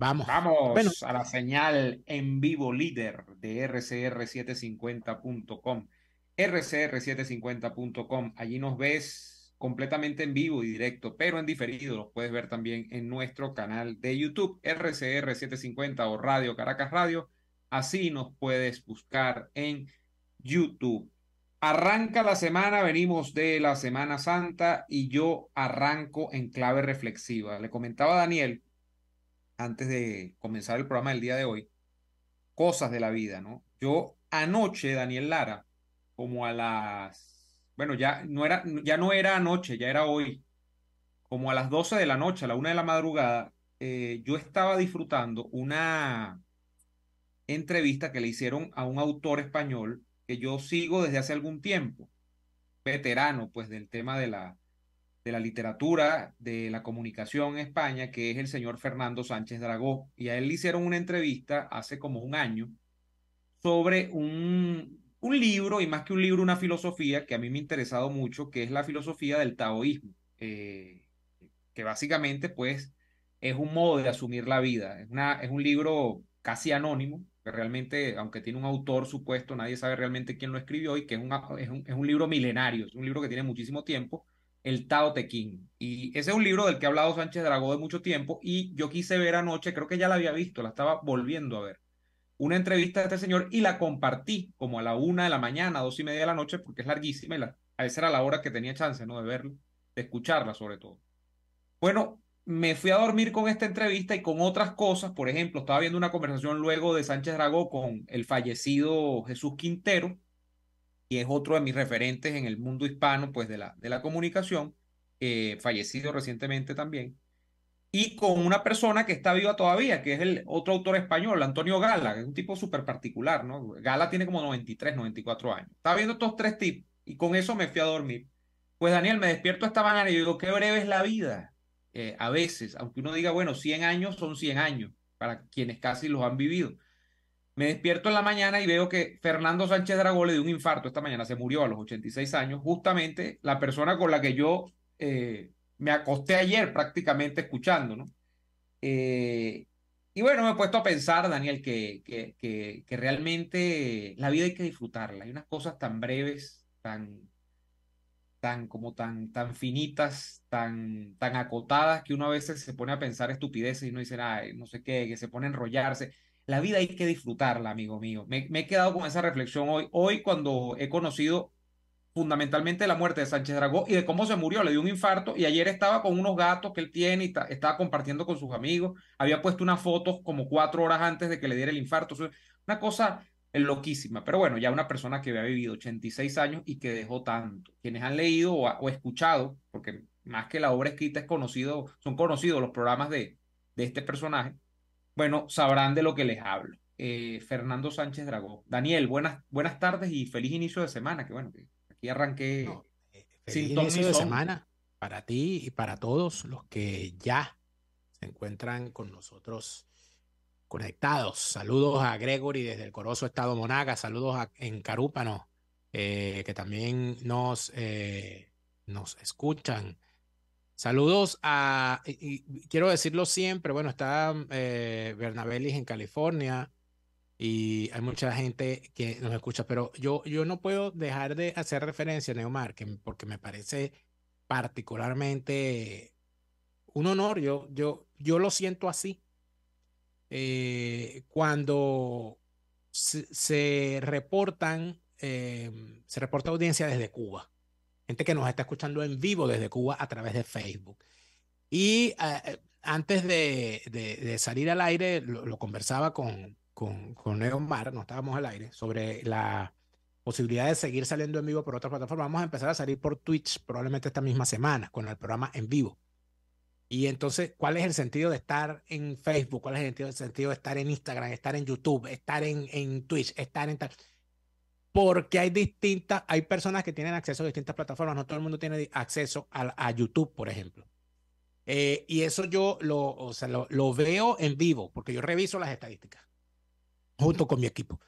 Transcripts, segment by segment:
Vamos. Vamos a la señal en vivo líder de rcr750.com. rcr750.com. Allí nos ves completamente en vivo y directo, pero en diferido. Los puedes ver también en nuestro canal de YouTube, RCR750 o Radio Caracas Radio. Así nos puedes buscar en YouTube. Arranca la semana, venimos de la Semana Santa y yo arranco en clave reflexiva. Le comentaba Daniel antes de comenzar el programa del día de hoy, cosas de la vida, ¿no? Yo anoche, Daniel Lara, como a las, bueno, ya no era, ya no era anoche, ya era hoy, como a las 12 de la noche, a la una de la madrugada, eh, yo estaba disfrutando una entrevista que le hicieron a un autor español que yo sigo desde hace algún tiempo, veterano pues del tema de la, de la literatura, de la comunicación en España, que es el señor Fernando Sánchez Dragó. Y a él le hicieron una entrevista hace como un año sobre un, libro, y más que un libro, una filosofía que a mí me ha interesado mucho, que es la filosofía del taoísmo, eh, que básicamente pues es un modo de asumir la vida. Es, un libro casi anónimo, que realmente, aunque tiene un autor supuesto, nadie sabe realmente quién lo escribió y que es un, es un libro milenario, es un libro que tiene muchísimo tiempo el Tao Te Y ese es un libro del que ha hablado Sánchez Dragó de mucho tiempo y yo quise ver anoche, creo que ya la había visto, la estaba volviendo a ver, una entrevista de este señor y la compartí como a la una de la mañana, dos y media de la noche, porque es larguísima y a esa era la hora que tenía chance, ¿no? De verla, de escucharla sobre todo. Bueno, me fui a dormir con esta entrevista y con otras cosas, por ejemplo, estaba viendo una conversación luego de Sánchez Dragó con el fallecido Jesús Quintero, y es otro de mis referentes en el mundo hispano, pues de la, de la comunicación, eh, fallecido recientemente también, y con una persona que está viva todavía, que es el otro autor español, Antonio Gala, que es un tipo súper particular, ¿no? Gala tiene como 93, 94 años. Estaba viendo estos tres tips y con eso me fui a dormir. Pues Daniel, me despierto esta mañana y digo, qué breve es la vida. Eh, a veces, aunque uno diga, bueno, 100 años son 100 años, para quienes casi los han vivido. Me despierto en la mañana y veo que Fernando Sánchez Dragó le dio un infarto esta mañana, se murió a los 86 años, justamente la persona con la que yo eh, me acosté ayer prácticamente escuchando, ¿no? Eh, y bueno, me he puesto a pensar, Daniel, que, realmente la vida hay que disfrutarla. Hay unas cosas tan breves, tan, tan, como tan, tan finitas, tan, tan acotadas, que uno a veces se pone a pensar estupideces y no dice nada, no sé qué, que se pone a enrollarse la vida hay que disfrutarla, amigo mío. Me, he quedado con esa reflexión hoy, hoy cuando he conocido fundamentalmente la muerte de Sánchez Dragó y de cómo se murió, le dio un infarto y ayer estaba con unos gatos que él tiene y estaba compartiendo con sus amigos, había puesto unas fotos como cuatro horas antes de que le diera el infarto, una cosa eh, loquísima, pero bueno, ya una persona que había vivido 86 años y que dejó tanto, quienes han leído o, escuchado, porque más que la obra escrita es conocido, son conocidos los programas de, de este personaje, bueno, sabrán de lo que les hablo. Eh, Fernando Sánchez Dragó. Daniel, buenas, buenas tardes y feliz inicio de semana, que bueno, que aquí arranqué eh, feliz inicio de semana para ti y para todos los que ya se encuentran con nosotros conectados. Saludos a Gregory desde el coroso estado Monaga, saludos a Encarúpano, eh, que también nos, nos escuchan. Saludos a, quiero decirlo siempre, bueno, está eh, en California y hay mucha gente que nos escucha, pero yo, yo no puedo dejar de hacer referencia a Neomar, porque me parece particularmente un honor, yo, yo, yo lo siento así. Eh, cuando se, reportan, eh, se reporta audiencia desde Cuba gente que nos está escuchando en vivo desde Cuba a través de Facebook. Y eh, eh, antes de, salir al aire, lo, conversaba con, con, con Neomar, no estábamos al aire, sobre la posibilidad de seguir saliendo en vivo por otras plataformas. Vamos a empezar a salir por Twitch probablemente esta misma semana con el programa en vivo. Y entonces, ¿cuál es el sentido de estar en Facebook? ¿Cuál es el sentido, el sentido de estar en Instagram, estar en YouTube, estar en, en Twitch, estar en tal? porque hay distintas, hay personas que tienen acceso a distintas plataformas, no todo el mundo tiene acceso a, YouTube, por ejemplo. Eh, y eso yo lo, lo, veo en vivo, porque yo reviso las estadísticas, junto con mi equipo.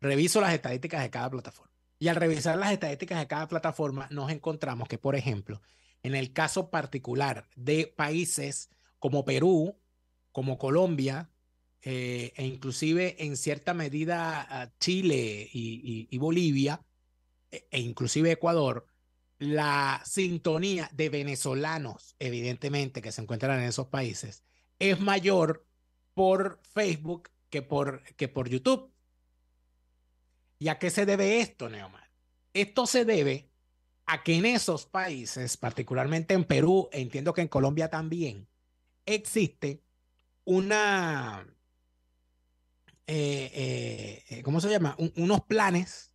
Reviso las estadísticas de cada plataforma. Y al revisar las estadísticas de cada plataforma, nos encontramos que, por ejemplo, en el caso particular de países como Perú, como Colombia, eh, e inclusive en cierta medida ah, Chile y, Bolivia, e, e, inclusive Ecuador, la sintonía de venezolanos, evidentemente, que se encuentran en esos países, es mayor por Facebook que por, que por YouTube. ¿Y a qué se debe esto, Neomar? Esto se debe a que en esos países, particularmente en Perú, entiendo que en Colombia también, existe una, eh, eh, ¿cómo se llama? unos planes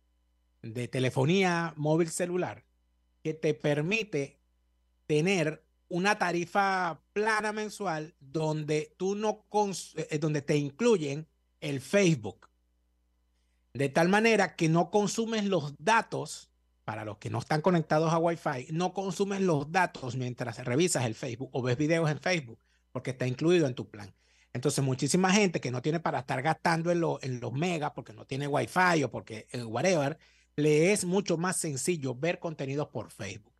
de telefonía móvil celular que te permite tener una tarifa plana mensual donde tú no eh, donde te incluyen el Facebook. De tal manera que no consumes los datos para los que no están conectados a Wi-Fi, no consumes los datos mientras revisas el Facebook o ves videos en Facebook, porque está incluido en tu plan. Entonces, muchísima gente que no tiene para estar gastando en, los megas porque no tiene wifi o porque eh, whatever, le es mucho más sencillo ver contenidos por Facebook.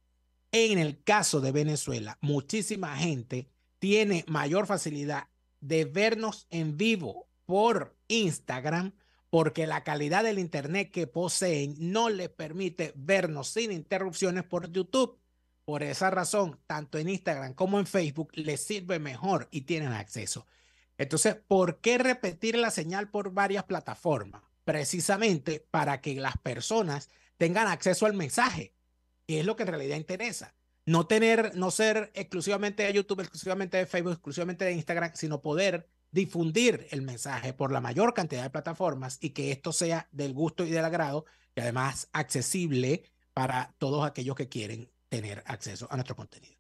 En el caso de Venezuela, muchísima gente tiene mayor facilidad de vernos en vivo por Instagram porque la calidad del Internet que poseen no les permite vernos sin interrupciones por YouTube. Por esa razón, tanto en Instagram como en Facebook les sirve mejor y tienen acceso. Entonces, ¿por qué repetir la señal por varias plataformas? Precisamente para que las personas tengan acceso al mensaje, que es lo que en realidad interesa. No tener, no ser exclusivamente de YouTube, exclusivamente de Facebook, exclusivamente de Instagram, sino poder difundir el mensaje por la mayor cantidad de plataformas y que esto sea del gusto y del agrado y además accesible para todos aquellos que quieren tener acceso a nuestro contenido.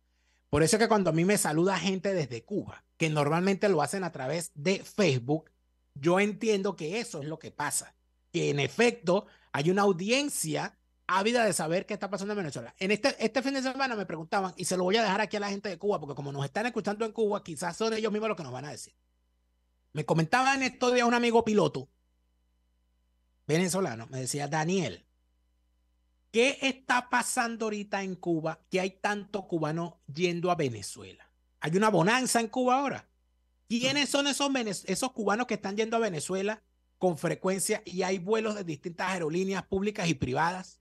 Por eso es que cuando a mí me saluda gente desde Cuba, que normalmente lo hacen a través de Facebook, yo entiendo que eso es lo que pasa, que en efecto hay una audiencia ávida de saber qué está pasando en Venezuela. En este, este fin de semana me preguntaban, y se lo voy a dejar aquí a la gente de Cuba, porque como nos están escuchando en Cuba, quizás son ellos mismos lo que nos van a decir. Me comentaba en esto días un amigo piloto venezolano, me decía, Daniel, ¿Qué está pasando ahorita en Cuba que hay tanto cubano yendo a Venezuela? Hay una bonanza en Cuba ahora. ¿Quiénes son esos, cubanos que están yendo a Venezuela con frecuencia y hay vuelos de distintas aerolíneas públicas y privadas?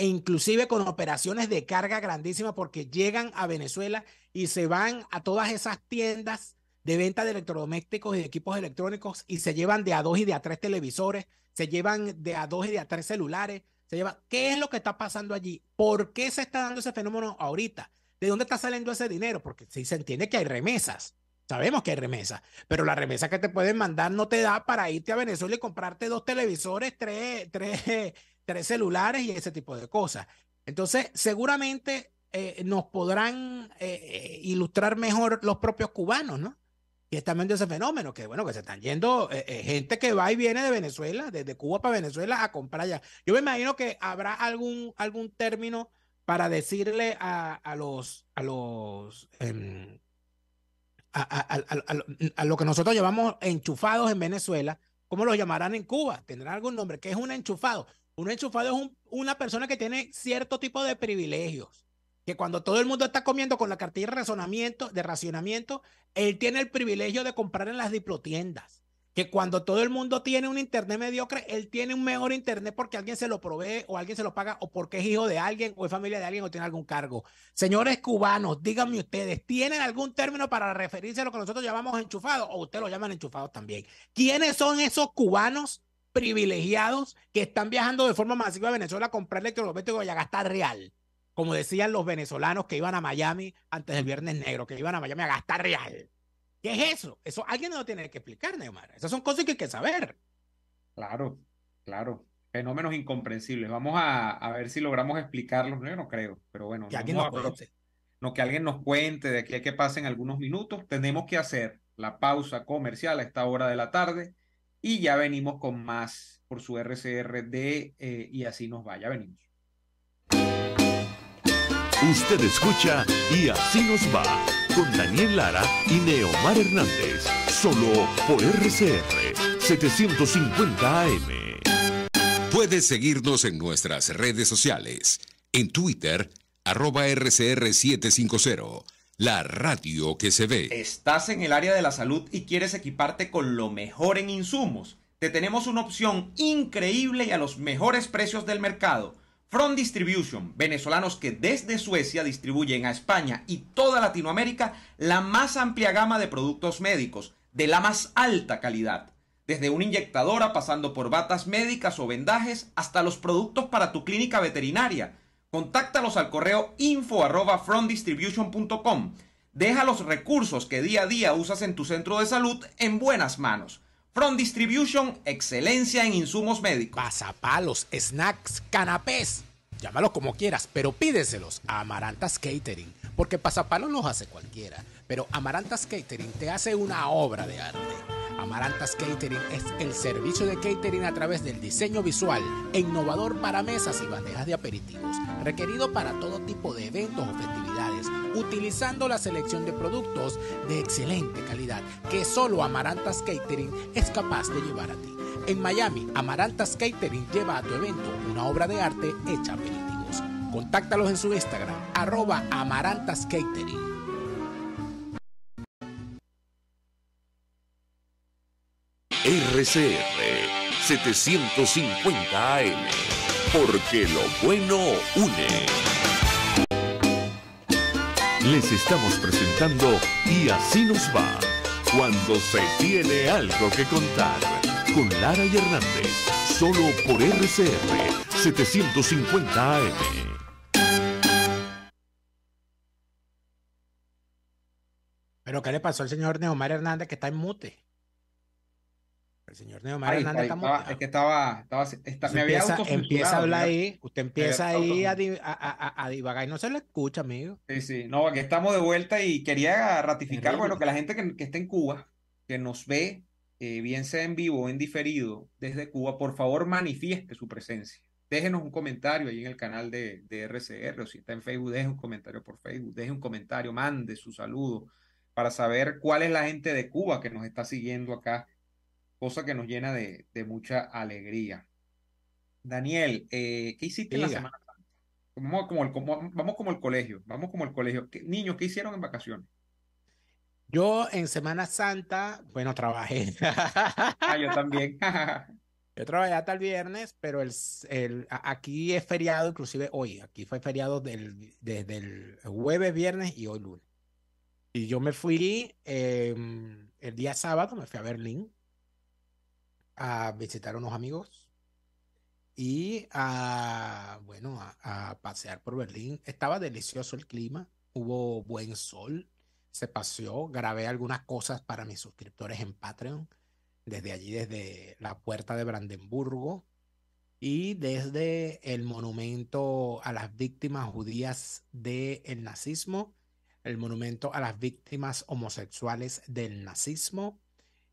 e inclusive con operaciones de carga grandísima porque llegan a Venezuela y se van a todas esas tiendas de venta de electrodomésticos y de equipos electrónicos y se llevan de a dos y de a tres televisores, se llevan de a dos y de a tres celulares, se lleva, ¿qué es lo que está pasando allí? ¿Por qué se está dando ese fenómeno ahorita? ¿De dónde está saliendo ese dinero? Porque si se entiende que hay remesas. Sabemos que hay remesas, pero la remesa que te pueden mandar no te da para irte a Venezuela y comprarte dos televisores, tres, tres, tres celulares y ese tipo de cosas. Entonces, seguramente eh, nos podrán eh, eh, ilustrar mejor los propios cubanos, ¿no? Y estamos viendo ese fenómeno, que bueno, que se están yendo eh, eh, gente que va y viene de Venezuela, desde Cuba para Venezuela a comprar allá. Yo me imagino que habrá algún, algún término para decirle a, los, a los, em, a, a, lo que nosotros llamamos enchufados en Venezuela, ¿cómo los llamarán en Cuba? ¿Tendrán algún nombre? ¿Qué es un enchufado? Un enchufado es una persona que tiene cierto tipo de privilegios que cuando todo el mundo está comiendo con la cartilla de razonamiento, de racionamiento, él tiene el privilegio de comprar en las diplotiendas. Que cuando todo el mundo tiene un internet mediocre, él tiene un mejor internet porque alguien se lo provee o alguien se lo paga o porque es hijo de alguien o es familia de alguien o tiene algún cargo. Señores cubanos, díganme ustedes, ¿tienen algún término para referirse a lo que nosotros llamamos enchufados o ustedes lo llaman enchufados también? ¿Quiénes son esos cubanos privilegiados que están viajando de forma masiva a Venezuela a comprar electrodomésticos y a gastar real? como decían los venezolanos que iban a Miami antes del Viernes Negro, que iban a Miami a gastar real. ¿Qué es eso? Eso alguien no lo tiene que explicar, Neymar. Esas son cosas que hay que saber. Claro, claro. Fenómenos incomprensibles. Vamos a, ver si logramos explicarlos. Yo no creo, pero bueno. Que no, nos que alguien nos cuente de aquí hay que pasen algunos minutos. Tenemos que hacer la pausa comercial a esta hora de la tarde y ya venimos con más por su RCR eh, y así nos va. Ya venimos. Usted escucha Y así nos va con Daniel Lara y Neomar Hernández, solo por RCR 750 AM. Puedes seguirnos en nuestras redes sociales, en Twitter, arroba RCR 750. La radio que se ve. Estás en el área de la salud y quieres equiparte con lo mejor en insumos. Te tenemos una opción increíble y a los mejores precios del mercado. From Distribution, venezolanos que desde Suecia distribuyen a España y toda Latinoamérica la más amplia gama de productos médicos, de la más alta calidad, desde una inyectadora pasando por batas médicas o vendajes hasta los productos para tu clínica veterinaria. Contáctalos al correo info Deja los recursos que día a día usas en tu centro de salud en buenas manos. From Distribution, excelencia en insumos médicos. Pasapalos, snacks, canapés. llámalo como quieras, pero pídeselos a Amarantas Catering, porque pasapalos los hace cualquiera, pero Amarantas Catering te hace una obra de arte. Amarantas Catering es el servicio de catering a través del diseño visual e innovador para mesas y bandejas de aperitivos, requerido para todo tipo de eventos o festividades, utilizando la selección de productos de excelente calidad que solo Amarantas Catering es capaz de llevar a ti. En Miami, Amarantas Catering lleva a tu evento una obra de arte hecha aperitivos. Contáctalos en su Instagram, arroba Amarantas Catering. RCR 750 AM. Porque lo bueno une. Les estamos presentando Y así nos va. Cuando se tiene algo que contar. Con Lara y Hernández. Solo por RCR 750 AM. Pero ¿qué le pasó al señor Neomar Hernández que está en mute? señor Neomar Es que estaba, estaba me empieza, empieza a hablar ahí, usted empieza ahí a, divagar y no se le escucha, amigo. Sí, sí, no, aquí estamos de vuelta y quería ratificar, bueno, que la gente que, está en Cuba, que nos ve, eh, bien sea en vivo o en diferido desde Cuba, por favor manifieste su presencia. Déjenos un comentario ahí en el canal de, de RCR o si está en Facebook, deje un comentario por Facebook, deje un comentario, mande su saludo para saber cuál es la gente de Cuba que nos está siguiendo acá cosa que nos llena de, de mucha alegría. Daniel, eh, ¿qué hiciste la semana santa? como, el, como, vamos como el colegio, vamos como el colegio. niños, ¿qué hicieron en vacaciones? Yo en Semana Santa, bueno, trabajé. ah, yo también. yo trabajé hasta el viernes, pero el, el, aquí es feriado, inclusive hoy. Aquí fue feriado del, desde el jueves, viernes y hoy lunes. Y yo me fui em, el día sábado, me fui a Berlín a visitar a unos amigos y a, bueno, a, pasear por Berlín. Estaba delicioso el clima, hubo buen sol, se paseó, grabé algunas cosas para mis suscriptores en Patreon, desde allí, desde la puerta de Brandenburgo y desde el monumento a las víctimas judías del nazismo, el monumento a las víctimas homosexuales del nazismo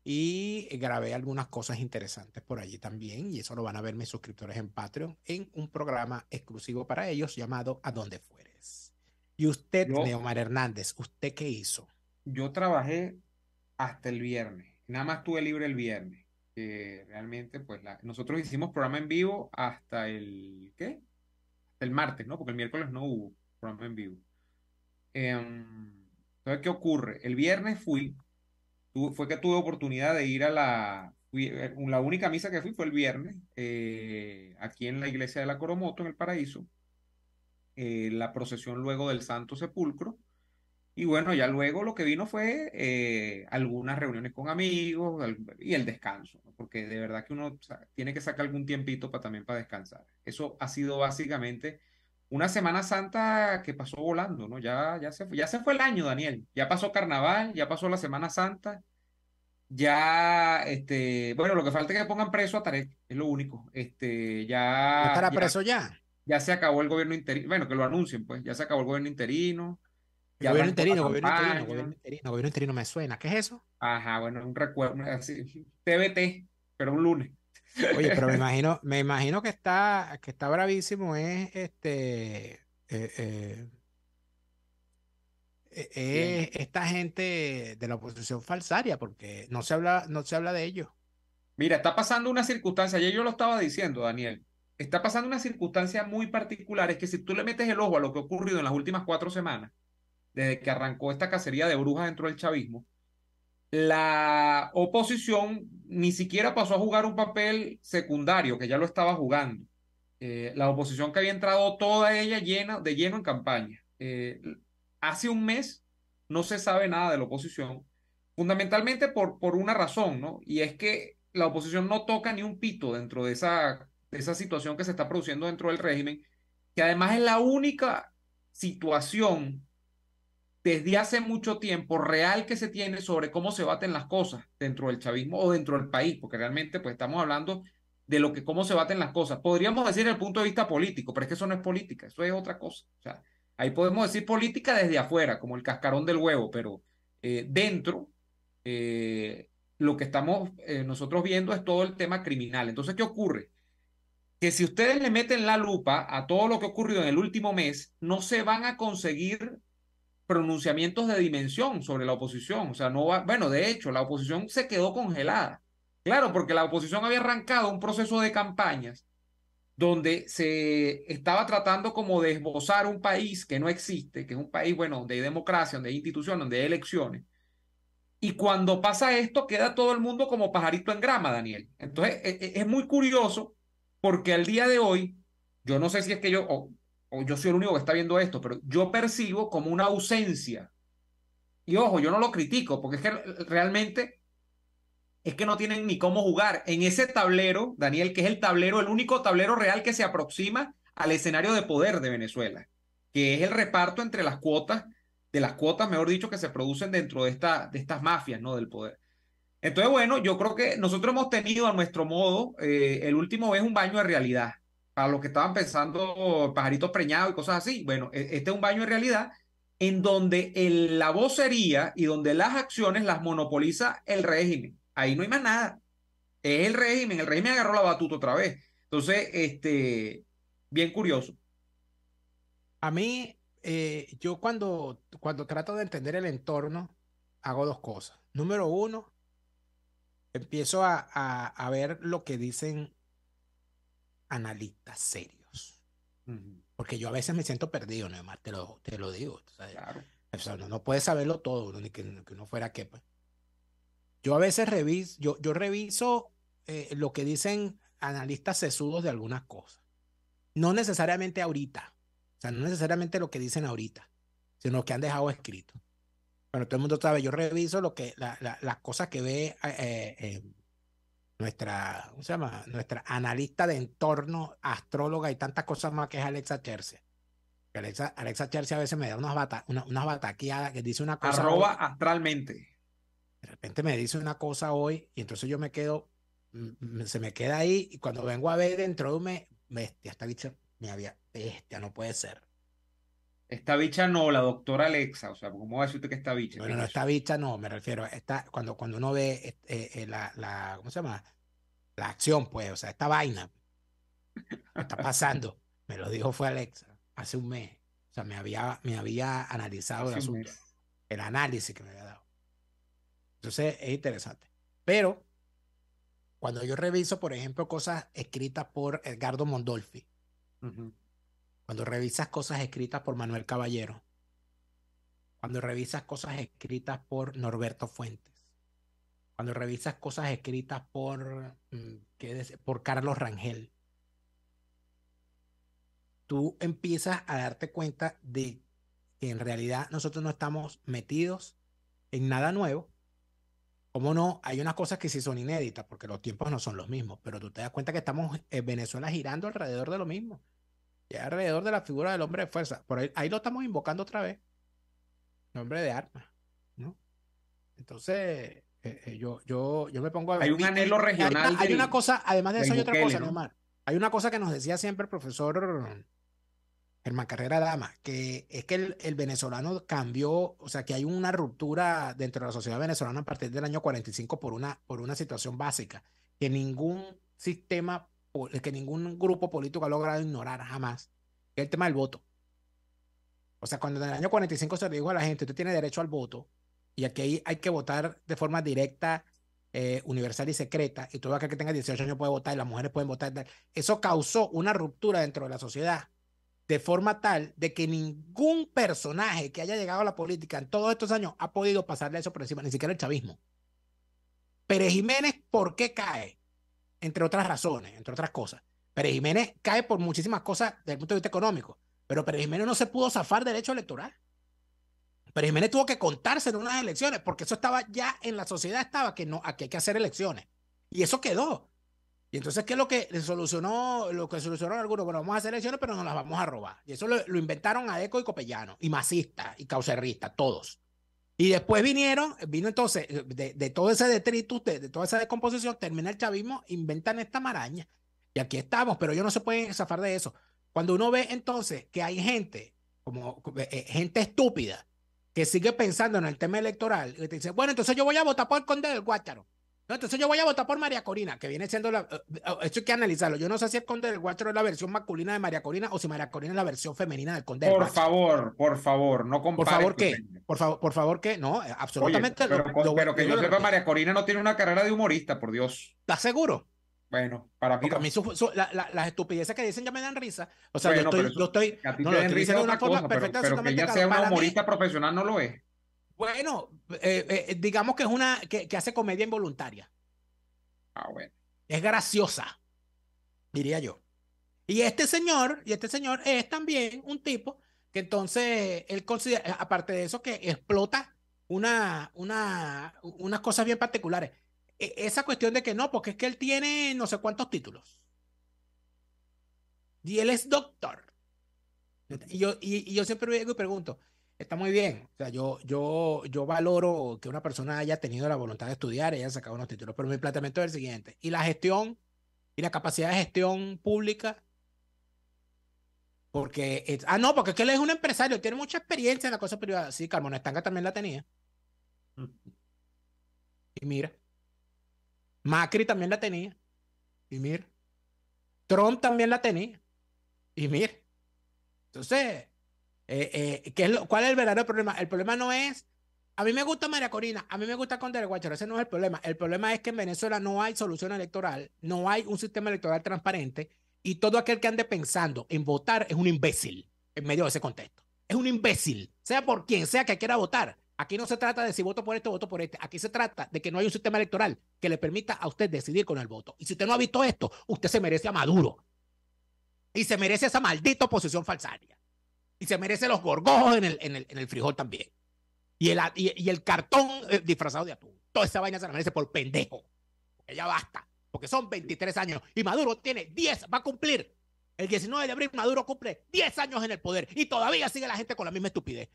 y grabé algunas cosas interesantes por allí también, y eso lo van a ver mis suscriptores en Patreon, en un programa exclusivo para ellos llamado A Donde Fueres. Y usted, Neomar Hernández, ¿usted qué hizo? Yo trabajé hasta el viernes, nada más tuve libre el viernes. realmente, pues nosotros hicimos programa en vivo hasta el, ¿qué? el martes, ¿no? Porque el miércoles no hubo programa en vivo. Em, entonces, ¿qué ocurre? El viernes fui fue que tuve oportunidad de ir a la, eh, la única misa que fui fue el viernes, eh, aquí en la iglesia de la Coromoto, en el Paraíso, eh, la procesión luego del Santo Sepulcro. Y bueno, ya luego lo que vino fue algunas reuniones con amigos y el descanso, porque de verdad que uno tiene que sacar algún tiempito para también para descansar. Eso ha sido básicamente una Semana Santa que pasó volando, ¿no? Ya, ya, se, ya se fue el año, Daniel. Ya pasó Carnaval, ya pasó la Semana Santa. Ya, este, bueno, lo que falta es que pongan preso a Tarek, es lo único. Este, ya. ¿Estará preso ya? Ya se acabó el gobierno interino. Bueno, que lo anuncien, pues. Ya se acabó el gobierno interino. gobierno interino, gobierno interino, gobierno interino, gobierno interino me suena. ¿Qué es eso? Ajá, bueno, un recuerdo, así, TBT, pero un lunes. Oye, pero me imagino, me imagino que está, que está bravísimo, es este eh, eh, e, esta gente de la oposición falsaria, porque no se habla, no se habla de ellos. Mira, está pasando una circunstancia, ayer yo lo estaba diciendo, Daniel, está pasando una circunstancia muy particular, es que si tú le metes el ojo a lo que ha ocurrido en las últimas cuatro semanas, desde que arrancó esta cacería de brujas dentro del chavismo, la oposición ni siquiera pasó a jugar un papel secundario, que ya lo estaba jugando. Eh, la oposición que había entrado toda ella llena, de lleno en campaña. Eh, hace un mes no se sabe nada de la oposición, fundamentalmente por, por una razón, ¿no? Y es que la oposición no toca ni un pito dentro de esa, de esa situación que se está produciendo dentro del régimen, que además es la única situación desde hace mucho tiempo real que se tiene sobre cómo se baten las cosas dentro del chavismo o dentro del país, porque realmente pues estamos hablando de lo que cómo se baten las cosas. Podríamos decir el punto de vista político, pero es que eso no es política, eso es otra cosa. O sea, ahí podemos decir política desde afuera, como el cascarón del huevo, pero eh, dentro eh, lo que estamos eh, nosotros viendo es todo el tema criminal. Entonces, ¿qué ocurre? que si ustedes le meten la lupa a todo lo que ha ocurrido en el último mes, no se van a conseguir pronunciamientos de dimensión sobre la oposición. O sea, no va, bueno, de hecho, la oposición se quedó congelada. Claro, porque la oposición había arrancado un proceso de campañas donde se estaba tratando como de esbozar un país que no existe, que es un país, bueno, donde hay democracia, donde hay instituciones, donde hay elecciones. Y cuando pasa esto, queda todo el mundo como pajarito en grama, Daniel. Entonces, e, e, es muy curioso porque al día de hoy, yo no sé si es que yo, o yo soy el único que está viendo esto, pero yo percibo como una ausencia. Y ojo, yo no lo critico, porque es que realmente es que no tienen ni cómo jugar. En ese tablero, Daniel, que es el tablero, el único tablero real que se aproxima al escenario de poder de Venezuela, que es el reparto entre las cuotas, de las cuotas, mejor dicho, que se producen dentro de, esta, de estas mafias, ¿no? Del poder. Entonces, bueno, yo creo que nosotros hemos tenido a nuestro modo, eh, el último es un baño de realidad para los que estaban pensando pajaritos preñados y cosas así, bueno, e, este es un baño en realidad en donde la vocería y donde las acciones las monopoliza el régimen. Ahí no hay más nada. Es el régimen, el régimen agarró la batuta otra vez. Entonces, este, bien curioso. A mí, eh, yo cuando, cuando trato de entender el entorno, hago dos cosas. Número uno, empiezo a, a ver lo que dicen analistas serios. Porque yo a veces me siento perdido, ¿no? Además, te lo, te lo digo. no puedes saberlo todo, ni que, uno fuera que. Pues. Yo a veces reviso, yo, yo reviso eh, lo que dicen analistas sesudos de algunas cosas. No necesariamente ahorita, o sea, no necesariamente lo que dicen ahorita, sino que han dejado escrito. pero todo el mundo sabe, yo reviso lo que, las cosas que ve eh, eh, nuestra, ¿cómo se llama? Nuestra analista de entorno, astróloga y tantas cosas más que es Alexa Cherce. Alexa, Alexa a veces me da unas, bata, unas bataqueadas que dice una cosa. Arroba astralmente. De repente me dice una cosa hoy y entonces yo me quedo, mm, mm, se me queda ahí y cuando vengo a ver dentro de un mes, bestia, está bicha me había, bestia, no puede ser. Esta bicha no, la doctora Alexa, o sea, ¿cómo va a decir usted que esta bicha? Bueno, no, esta bicha no, me refiero, esta, cuando, cuando uno ve este, eh, la, ¿cómo se llama? La acción, pues, o sea, esta vaina está pasando, me lo dijo fue Alexa hace un mes, o sea, me había, me había analizado el asunto, el análisis que me había dado. Entonces, es interesante. Pero, cuando yo reviso, por ejemplo, cosas escritas por Edgardo Mondolfi, cuando revisas cosas escritas por Manuel Caballero, cuando revisas cosas escritas por Norberto Fuentes, cuando revisas cosas escritas por, mm, por Carlos Rangel, tú empiezas a darte cuenta de que en realidad nosotros no estamos metidos en nada nuevo. Como no, hay unas cosas que sí son inéditas porque los tiempos no son los mismos, pero tú te das cuenta que estamos en eh, Venezuela girando alrededor de lo mismo y alrededor de la figura del hombre de fuerza. Por ahí, lo estamos invocando otra vez. El hombre de arma. Entonces, eh, eh, yo, yo, yo me pongo a... ver. Hay un anhelo regional. Hay una, cosa, además de eso hay otra cosa, ¿no? Hay una cosa que nos decía siempre el profesor Germán Carrera Dama, que es que el, el, venezolano cambió, o sea, que hay una ruptura dentro de la sociedad venezolana a partir del año 45 por una, por una situación básica, que ningún sistema que ningún grupo político ha logrado ignorar jamás, es el tema del voto. O sea, cuando en el año 45 se le dijo a la gente, usted tiene derecho al voto, y aquí hay, que votar de forma directa, eh, universal y secreta, y todo aquel que tenga 18 años puede votar, y las mujeres pueden votar, eso causó una ruptura dentro de la sociedad, de forma tal de que ningún personaje que haya llegado a la política en todos estos años ha podido pasarle eso por encima, ni siquiera el chavismo. Pérez Jiménez, ¿por qué cae? entre otras razones, entre otras cosas. Pérez Jiménez cae por muchísimas cosas desde el punto de vista económico, pero Pérez Jiménez no se pudo zafar derecho electoral. Pérez Jiménez tuvo que contarse en unas elecciones, porque eso estaba ya en la sociedad, estaba que no, aquí hay que hacer elecciones. Y eso quedó. Y entonces, ¿qué es lo que solucionó? Lo que solucionaron algunos, bueno, vamos a hacer elecciones, pero nos las vamos a robar. Y eso lo, inventaron Adeco y Copellano, y masistas, y caucerristas, todos. Y después vinieron, vino entonces, eh, de, todo ese detrito, de, de, toda esa descomposición, termina el chavismo, inventan esta maraña. Y aquí estamos, pero ellos no se pueden zafar de eso. Cuando uno ve entonces que hay gente, como eh, eh, gente estúpida, que sigue pensando en el tema electoral, y dice, bueno, entonces yo voy a votar por el conde del Guácharo entonces yo voy a votar por María Corina, que viene siendo la. Eh, eh, esto hay que analizarlo. Yo no sé si el Conde del guacho es la versión masculina de María Corina o si María Corina es la versión femenina del Conde por Por favor, por favor, no compares. Por favor, ¿qué? Por, favor, por favor, que No, eh, absolutamente. no pero, que yo, sepa, María Corina no tiene una carrera de humorista, por Dios. ¿Estás seguro? Bueno, para mí. A mí las estupideces que dicen ya me dan risa. O sea, yo estoy. yo no, lo estoy de una forma perfecta. Pero, que ella sea una humorista profesional no lo es. Bueno, eh, eh, digamos que es una que, hace comedia involuntaria. Ah, bueno. Es graciosa, diría yo. Y este señor, y este señor es también un tipo que entonces él considera, eh, aparte de eso, que explota una, una, unas cosas bien particulares. E, esa cuestión de que no, porque es que él tiene no sé cuántos títulos. Y él es doctor. Y yo, y yo siempre me pregunto, está muy bien. O sea, yo, yo, yo valoro que una persona haya tenido la voluntad de estudiar, haya sacado unos títulos, pero mi planteamiento es el siguiente. Y la gestión y la capacidad de gestión pública. Porque, ah, no, porque es que él es un empresario, tiene mucha experiencia en la cosa privada. Sí, Carmona Estanga también la tenía. Y mira. Macri también la tenía. Y mira. Trump también la tenía. Y mira. Entonces, eh, eh, es lo, ¿Cuál es el verdadero problema? El problema no es. A mí me gusta María Corina, a mí me gusta Conde Guacharo, ese no es el problema. El problema es que en Venezuela no hay solución electoral, no hay un sistema electoral transparente y todo aquel que ande pensando en votar es un imbécil en medio de ese contexto. Es un imbécil, sea por quien sea que quiera votar. Aquí no se trata de si voto por este o voto por este. Aquí se trata de que no hay un sistema electoral que le permita a usted decidir con el voto. Y si usted no ha visto esto, usted se merece a Maduro. Y se merece esa maldita oposición falsaria y se merece los gorgojos en el, en el, en el frijol también. Y el, y, el cartón eh, disfrazado de atún. Toda esa vaina se la merece por pendejo. Porque ya basta. Porque son 23 años. Y Maduro tiene 10, va a cumplir. El 19 de abril Maduro cumple 10 años en el poder y todavía sigue la gente con la misma estupidez.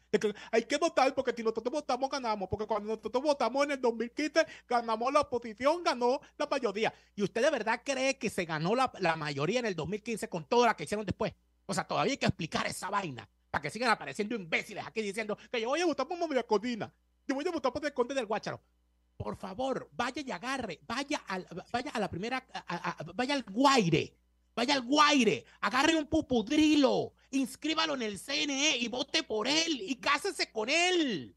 hay que votar porque si nosotros votamos ganamos, porque cuando nosotros votamos en el 2015 ganamos la oposición, ganó la mayoría. ¿Y usted de verdad cree que se ganó la, la mayoría en el 2015 con todo la que hicieron después? O sea, todavía hay que explicar esa vaina para que sigan apareciendo imbéciles aquí diciendo que yo voy a votar por Codina. yo voy a votar por el conde del Guácharo. Por favor, vaya y agarre, vaya, al, vaya a la primera, vaya al Guaire, vaya al Guaire, agarre un pupudrilo, inscríbalo en el CNE y vote por él y cásese con él.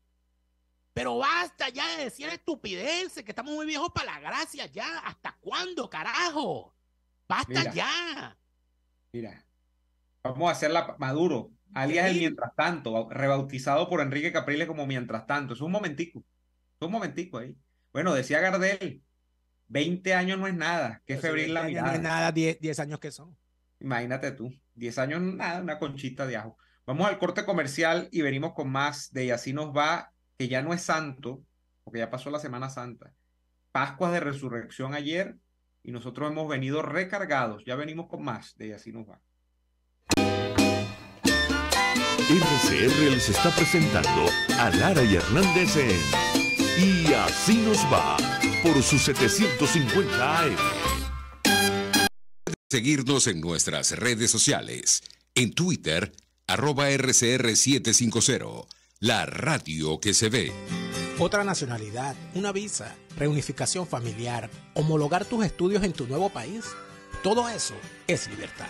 Pero basta ya de decir estupideces, que estamos muy viejos para la gracia ya. ¿Hasta cuándo, carajo? Basta ya. Mira, Vamos a hacerla Maduro, alias el mientras tanto, rebautizado por Enrique Capriles como mientras tanto. Es un momentico, es un momentico ahí. Bueno, decía Gardel, 20 años no es nada, que pues febril la mirada. No es nada, 10, años que son. Imagínate tú, 10 años nada, una conchita de ajo. Vamos al corte comercial y venimos con más de Y así nos va, que ya no es santo, porque ya pasó la Semana Santa. Pascuas de Resurrección ayer y nosotros hemos venido recargados, ya venimos con más de Y así nos va. RCR les está presentando a Lara y Hernández Y así nos va por su 750 AM. Seguirnos en nuestras redes sociales, en Twitter, arroba RCR750, la radio que se ve. Otra nacionalidad, una visa, reunificación familiar, homologar tus estudios en tu nuevo país, todo eso es libertad.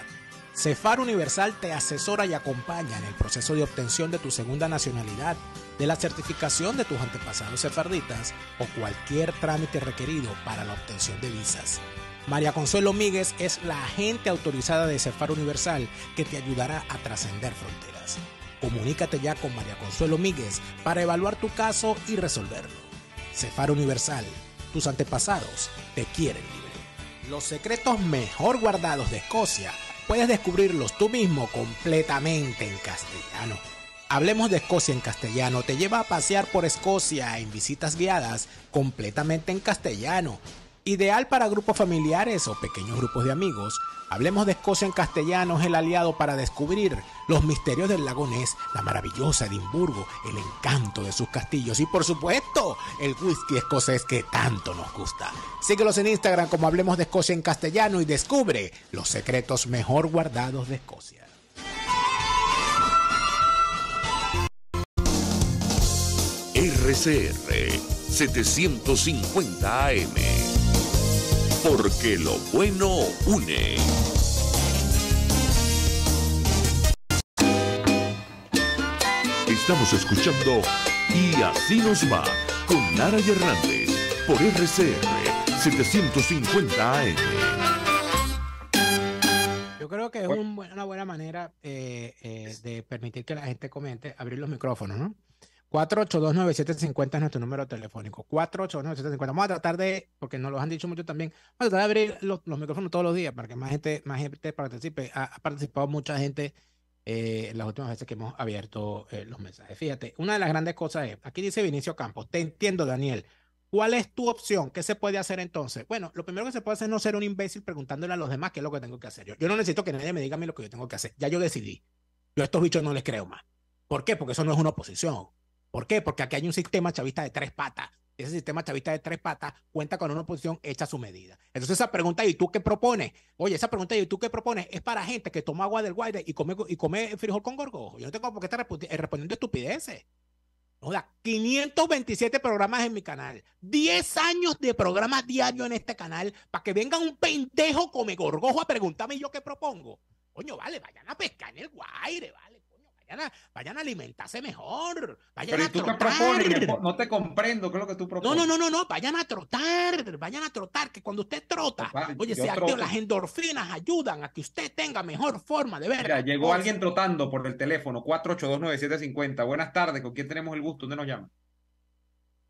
Cefar Universal te asesora y acompaña en el proceso de obtención de tu segunda nacionalidad, de la certificación de tus antepasados sefarditas o cualquier trámite requerido para la obtención de visas. María Consuelo Míguez es la agente autorizada de Cefar Universal que te ayudará a trascender fronteras. Comunícate ya con María Consuelo Míguez para evaluar tu caso y resolverlo. Cefar Universal, tus antepasados te quieren libre. Los secretos mejor guardados de Escocia Puedes descubrirlos tú mismo completamente en castellano. Hablemos de Escocia en castellano te lleva a pasear por Escocia en visitas guiadas completamente en castellano Ideal para grupos familiares o pequeños grupos de amigos, Hablemos de Escocia en castellano es el aliado para descubrir los misterios del lago Ness, la maravillosa Edimburgo, el encanto de sus castillos y por supuesto el whisky escocés que tanto nos gusta. Síguelos en Instagram como Hablemos de Escocia en castellano y descubre los secretos mejor guardados de Escocia. RCR 750 AM porque lo bueno une. Estamos escuchando Y así nos va con Nara Hernández por RCR 750 AM. Yo creo que es una buena manera eh, eh, de permitir que la gente comente, abrir los micrófonos, ¿no? 4829750 es nuestro número telefónico. 4829750. Vamos a tratar de, porque nos lo han dicho mucho también, vamos a tratar de abrir los, micrófonos todos los días para que más gente, más gente participe. Ha, participado mucha gente eh, las últimas veces que hemos abierto eh, los mensajes. Fíjate, una de las grandes cosas es, aquí dice Vinicio Campos, te entiendo, Daniel. ¿Cuál es tu opción? ¿Qué se puede hacer entonces? Bueno, lo primero que se puede hacer es no ser un imbécil preguntándole a los demás qué es lo que tengo que hacer. Yo, yo no necesito que nadie me diga a mí lo que yo tengo que hacer. Ya yo decidí. Yo a estos bichos no les creo más. ¿Por qué? Porque eso no es una oposición. ¿Por qué? Porque aquí hay un sistema chavista de tres patas. Ese sistema chavista de tres patas cuenta con una oposición hecha a su medida. Entonces esa pregunta, ¿y tú qué propones? Oye, esa pregunta, ¿y tú qué propones? Es para gente que toma agua del guaire y come, y come frijol con gorgojo. Yo no tengo por qué estar respondiendo eh, estupideces. O 527 programas en mi canal, 10 años de programas diarios en este canal, para que venga un pendejo come gorgojo a preguntarme yo qué propongo. Coño, vale, vayan a pescar en el guaire, vale. Vayan a, alimentarse mejor. Vayan a trotar. no te comprendo, ¿qué que tú propones? No, no, no, no, vayan a trotar, vayan a trotar, que cuando usted trota, oye, se activan las endorfinas ayudan a que usted tenga mejor forma de ver. Mira, llegó alguien trotando por el teléfono, 4829750. Buenas tardes, ¿con quién tenemos el gusto? ¿Dónde nos llama?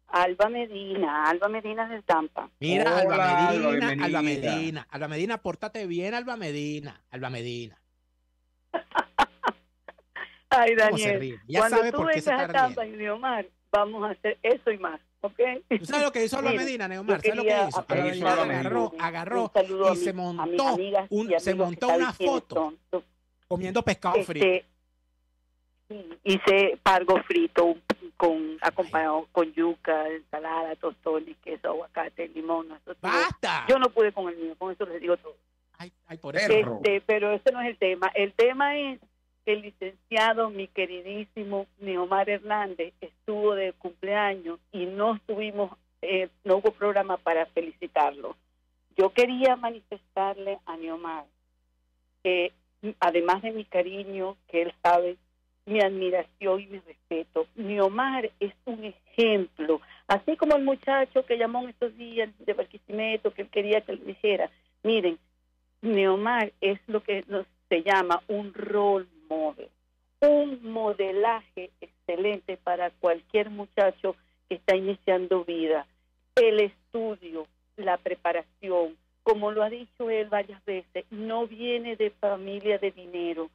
Alba Medina, Alba Medina de Estampa. Mira, Alba, Medina, Alba Medina, Alba Medina, pórtate bien, Alba Medina, Alba Medina. Ay, Daniel, cuando tú por a Tampa y Neomar, vamos a hacer eso y más. Okay. sabes lo que hizo la Medina, Neomar? ¿Sabes lo que hizo? agarró, agarró y se montó, un, se montó una foto comiendo pescado este, frito. Hice pargo frito con acompañado con yuca, ensalada, tostones, queso, aguacate, limón. ¡Basta! Yo no pude con el mío, con eso les digo todo. Ay, por este, pero ese no es el tema. El tema es el licenciado, mi queridísimo Neomar Hernández, estuvo de cumpleaños y no estuvimos, eh, no hubo programa para felicitarlo. Yo quería manifestarle a Neomar, que, además de mi cariño, que él sabe, mi admiración y mi respeto. Neomar es un ejemplo, así como el muchacho que llamó en estos días de Barquisimeto, que él quería que le dijera, miren, Neomar es lo que se llama un rol un modelaje excelente para cualquier muchacho que está iniciando vida. El estudio, la preparación, como lo ha dicho él varias veces, no viene de familia de dinero.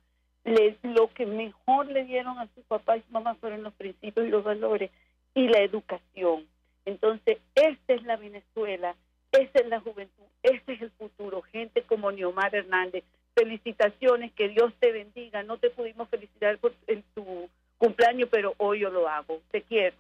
lo que mejor le dieron a su papá y mamá fueron los principios y los valores y la educación. Entonces, esta es la Venezuela, esta es la juventud, este es el futuro. Gente como Neomar Hernández, felicitaciones, que Dios te bendiga. No te pudimos felicitar por tu cumpleaños, pero hoy yo lo hago. Te quiero.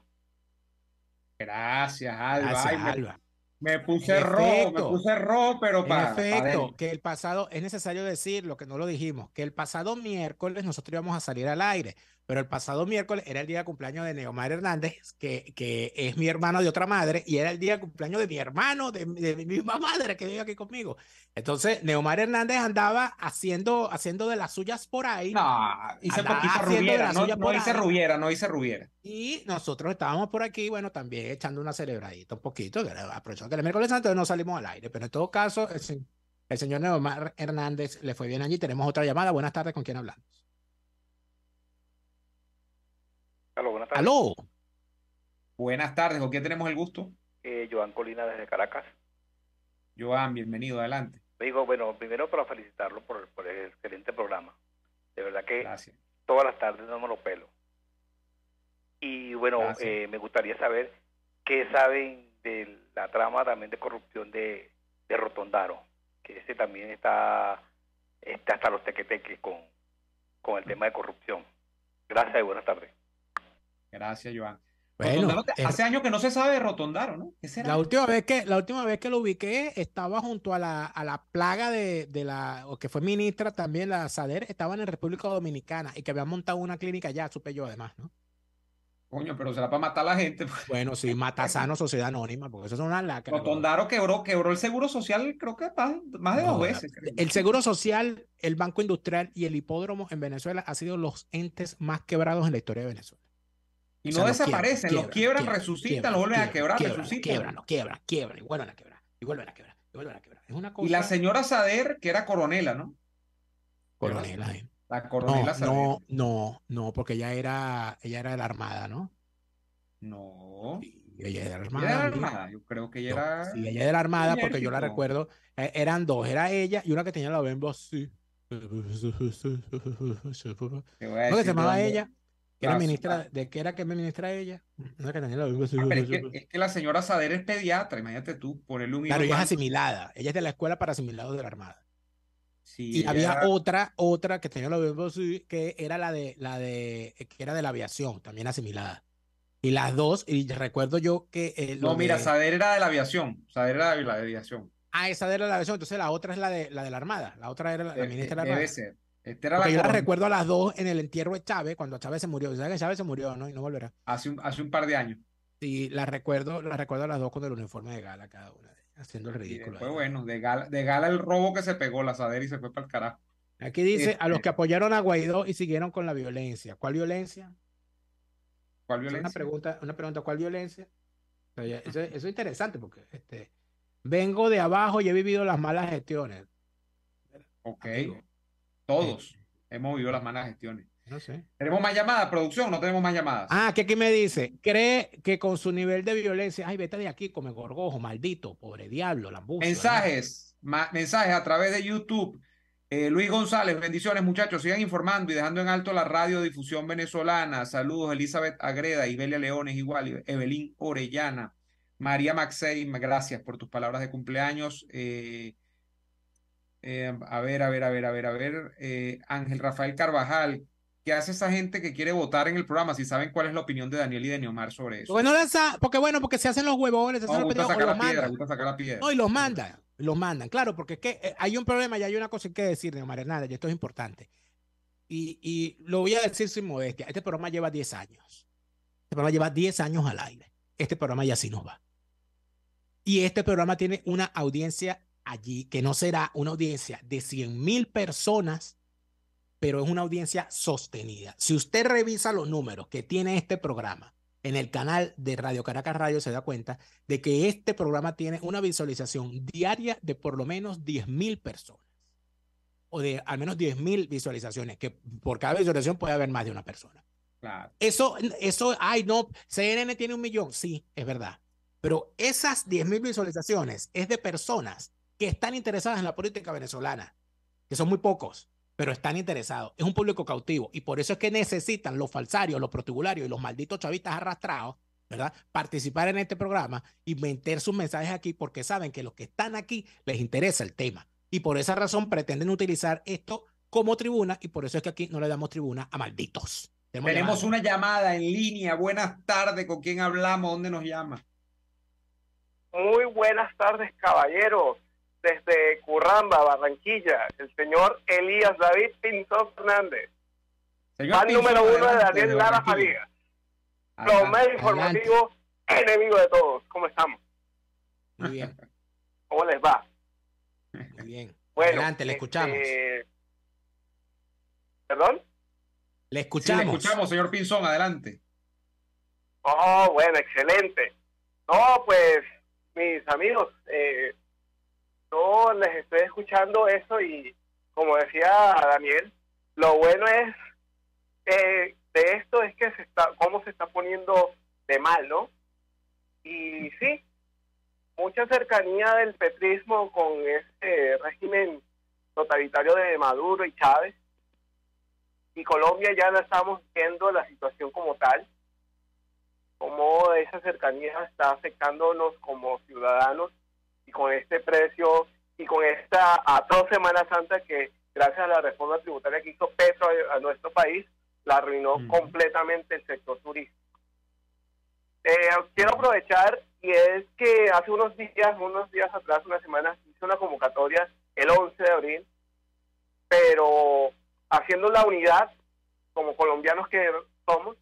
Gracias, Alba. Me, puse rojo, me puse rojo, pero Perfecto, que el pasado, es necesario decir Lo que no lo dijimos, que el pasado miércoles nosotros íbamos a salir al aire. Pero el pasado miércoles era el día de cumpleaños de Neomar Hernández, que, que es mi hermano de otra madre, y era el día de cumpleaños de mi hermano, de, de mi misma madre que vive aquí conmigo. Entonces, Neomar Hernández andaba haciendo, haciendo de las suyas por ahí. No, hice Rubiera, no, y hice Rubiera, no hice Rubiera. Y nosotros estábamos por aquí, bueno, también echando una celebradita un poquito, que que el miércoles antes no salimos al aire, pero en todo caso, el, el señor Neomar Hernández le fue bien allí. Tenemos otra llamada. Buenas tardes, ¿con quién hablamos? Aló, buenas tardes. ¿con quién tenemos el gusto? Eh, Joan Colina desde Caracas. Joan, bienvenido, adelante. Digo, bueno, primero para felicitarlo por, el excelente programa. De verdad que todas las tardes no me lo pelo. Y bueno, eh, me gustaría saber qué saben de la trama también de corrupción de, Rotondaro, que ese también está, está hasta los tequeteques con el tema de corrupción. Gracias y buenas tardes. Gracias, Joan. Bueno, eh, hace años que no se sabe de Rotondaro, ¿no? La última vez que la última vez que lo ubiqué estaba junto a la, plaga de, la o que fue ministra también la Sader, estaba en la República Dominicana y que había montado una clínica allá, supe yo además, ¿no? Coño, pero será para matar a la gente. Pues. Bueno, sí, Matasano, Sociedad Anónima, porque eso es una lacra. Rotondaro quebró, quebró el seguro social, creo que más, de dos veces. El seguro social, el Banco Industrial y el hipódromo en Venezuela han sido los entes más quebrados en la historia de Venezuela. Y no desaparecen, los quiebran, resucitan, los vuelven a quebrar, resucitan. Quiebran, no quiebra quiebra y vuelven a la y a y vuelven a Es una cosa... Y la señora Sader, que era coronela, ¿no? Coronela, eh. La coronela Sader. No, no, no, porque ella era, ella era de la armada, ¿no? No. Y ella era de la armada. Ella de la armada, yo creo que ella era. Sí, ella era de la armada, porque yo la recuerdo. E, eran dos, era ella y una que tenía la bembo así. ¿Cómo se llamaba ella? Ah, ¿de qué era que me ministra ella? No, que tenía ah, es, que, la señora Sader es pediatra, imagínate tú, el un Claro, ella es asimilada, ella es de la escuela para asimilados de la Armada. Sí, y había otra, otra que tenía lo pues, que era la de la de que era de la aviación, también asimilada. Y las dos, y recuerdo yo que. Eh, no, mira, Sader era de la aviación. Sader era de la aviación. Ah, esa era de la aviación. Entonces la otra es la de la de la Armada. La otra era la, eh, ministra eh, de la Armada yo la recuerdo a las dos en el entierro de Chávez, cuando Chávez se murió. ¿Sabes que Chávez se murió, no? Y no volverá. Hace un, par de años. Sí, la recuerdo, la recuerdo a las dos con el uniforme de gala cada una, haciendo el ridículo. Fue bueno, de gala, de gala el robo que se pegó la Sader y se fue para el carajo. Aquí dice, a los que este apoyaron a Guaidó y siguieron con la violencia. ¿Cuál violencia? ¿Cuál violencia? Una pregunta, una pregunta, ¿cuál violencia? eso, es interesante porque este, vengo de abajo y he vivido las malas gestiones. Ok. Todos eh, hemos vivido las malas gestiones. No sé. ¿Tenemos más llamadas, producción? No tenemos más llamadas. Ah, ¿qué aquí me dice, cree que con su nivel de violencia, ay, vete de aquí, come gorgojo, maldito, pobre diablo, lambucio. Mensajes, mensajes a través de YouTube. Eh, Luis González, bendiciones muchachos, sigan informando y dejando en alto la radio difusión venezolana. Saludos, Elizabeth Agreda, Ibelia Leones, igual, Evelyn Orellana, María Maxey, gracias por tus palabras de cumpleaños. Eh, a ver, a ver, a ver, a ver, a ver. Ángel Rafael Carvajal, ¿qué hace esa gente que quiere votar en el programa? Si saben cuál es la opinión de Daniel y de Neomar sobre eso. Bueno, porque bueno, porque se hacen los huevones, se hacen no, los gusta No, y los mandan, los mandan, claro, porque que hay un problema y hay una cosa que decir, Neomar Hernández, y esto es importante. Y, lo voy a decir sin modestia, este programa lleva 10 años. Este programa lleva 10 años al aire. Este programa ya así nos va. Y este programa tiene una audiencia allí, que no será una audiencia de 100 mil personas, pero es una audiencia sostenida. Si usted revisa los números que tiene este programa en el canal de Radio Caracas Radio, se da cuenta de que este programa tiene una visualización diaria de por lo menos 10 mil personas o de al menos 10 mil visualizaciones, que por cada visualización puede haber más de una persona. Claro. Eso, eso, ay, no, CNN tiene un millón, sí, es verdad. Pero esas mil visualizaciones es de personas que están interesadas en la política venezolana, que son muy pocos, pero están interesados. Es un público cautivo y por eso es que necesitan los falsarios, los protibularios y los malditos chavistas arrastrados, ¿verdad? Participar en este programa y meter sus mensajes aquí porque saben que los que están aquí les interesa el tema y por esa razón pretenden utilizar esto como tribuna y por eso es que aquí no le damos tribuna a malditos. Tenemos, una llamada en línea. Buenas tardes, ¿con quién hablamos? ¿Dónde nos llama? Muy buenas tardes, caballeros desde Curramba, Barranquilla, el señor Elías David Pinzón Fernández. Señor número uno de Daniel Lara Farías. Los medios informativo, enemigo de todos. ¿Cómo estamos? Muy bien. ¿Cómo les va? Muy bien. Bueno, adelante, le escuchamos. Este, ¿Perdón? Le escuchamos. le escuchamos, señor Pinzón, adelante. Oh, bueno, excelente. No, pues, mis amigos, eh, yo les estoy escuchando eso y como decía Daniel, lo bueno es eh, de esto es que se está, cómo se está poniendo de mal, ¿no? Y sí, mucha cercanía del petrismo con este régimen totalitario de Maduro y Chávez. Y Colombia ya la estamos viendo la situación como tal, como esa cercanía está afectándonos como ciudadanos y con este precio y con esta atroz Semana Santa que gracias a la reforma tributaria que hizo Petro a, nuestro país, la arruinó mm. completamente el sector turístico. Eh, quiero aprovechar y es que hace unos días, unos días atrás, una semana, hice una convocatoria el 11 de abril, pero haciendo la unidad, como colombianos que somos,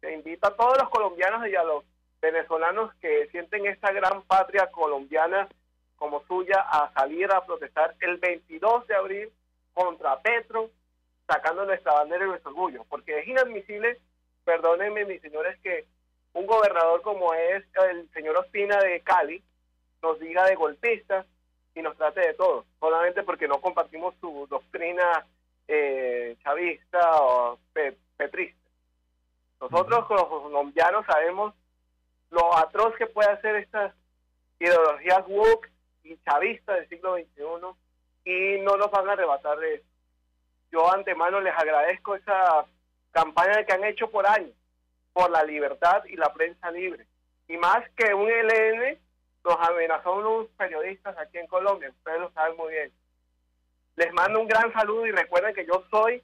se invita a todos los colombianos de los venezolanos que sienten esta gran patria colombiana como suya a salir a protestar el 22 de abril contra Petro, sacando nuestra bandera y nuestro orgullo, porque es inadmisible, perdónenme mis señores, que un gobernador como es el señor Ospina de Cali nos diga de golpistas y nos trate de todo, solamente porque no compartimos su doctrina eh, chavista o petrista. Nosotros los colombianos sabemos lo atroz que puede hacer estas ideologías woke y chavistas del siglo XXI y no nos van a arrebatar de eso. Yo antemano les agradezco esa campaña que han hecho por años, por la libertad y la prensa libre. Y más que un e LN, los amenazó unos periodistas aquí en Colombia, ustedes lo saben muy bien. Les mando un gran saludo y recuerden que yo soy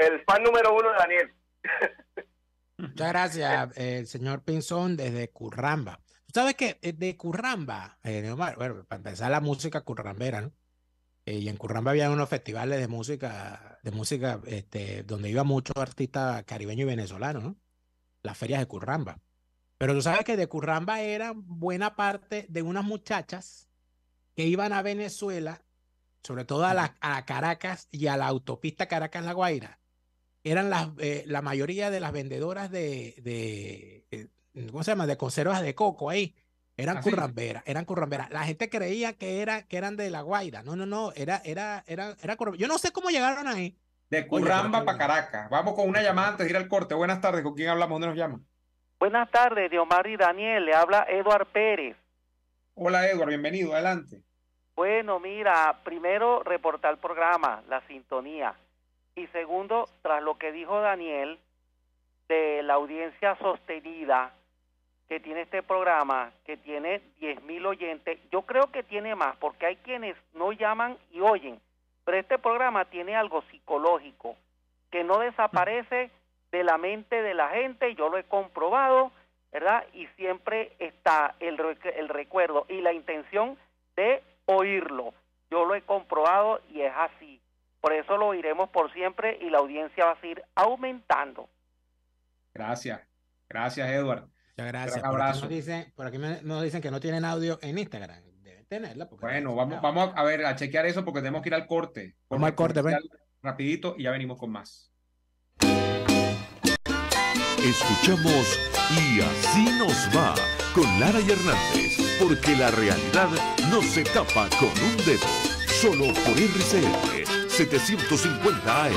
el fan número uno de Daniel. Muchas gracias, el eh, señor Pinzón, desde Curramba. sabes que eh, de Curramba, eh, bueno, para empezar la música currambera, ¿no? y en Curramba había unos festivales de música, de música, este, donde iba mucho artistas caribeño y venezolanos, ¿no? Las ferias de Curramba. Pero tú sabes que de Curramba era buena parte de unas muchachas que iban a Venezuela, sobre todo a, a Caracas y a la autopista Caracas-La Guaira, eran las, eh, la mayoría de las vendedoras de, de, eh, ¿cómo se llama? De conservas de coco ahí. Eran curramberas, eran curramberas. La gente creía que, era, que eran de La Guaira. No, no, no, era, era, era, era Yo no sé cómo llegaron ahí. De Curramba para Caracas. Vamos con una llamada antes de ir al corte. Buenas tardes, ¿con quién hablamos? ¿Dónde nos llama? Buenas tardes, Diomar y Daniel. Le habla Eduard Pérez. Hola, Eduard, bienvenido, adelante. Bueno, mira, primero reportar el programa, la sintonía. Y segundo, tras lo que dijo Daniel de la audiencia sostenida que tiene este programa, que tiene 10.000 oyentes, yo creo que tiene más, porque hay quienes no llaman y oyen, pero este programa tiene algo psicológico, que no desaparece de la mente de la gente, yo lo he comprobado, ¿verdad? Y siempre está el, el recuerdo y la intención de oírlo. Yo lo he comprobado y es así. Por eso lo iremos por siempre y la audiencia va a seguir aumentando. Gracias, gracias Edward. gracias. Por aquí, nos dicen, por aquí nos dicen que no tienen audio en Instagram. Deben tenerla. Bueno, vamos, vamos a ver, a chequear eso porque tenemos que ir al corte. Vamos al corte, ven. Rapidito y ya venimos con más. Escuchamos y así nos va con Lara y Hernández, porque la realidad no se tapa con un dedo, solo por RCR 750 AM.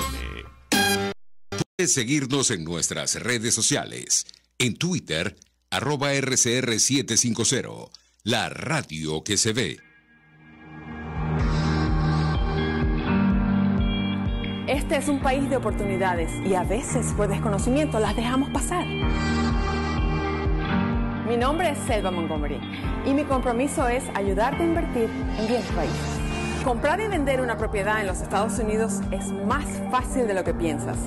Puedes seguirnos en nuestras redes sociales. En Twitter, arroba RCR750, la radio que se ve. Este es un país de oportunidades y a veces por desconocimiento las dejamos pasar. Mi nombre es Selva Montgomery y mi compromiso es ayudarte a invertir en bienes países. Comprar y vender una propiedad en los Estados Unidos es más fácil de lo que piensas.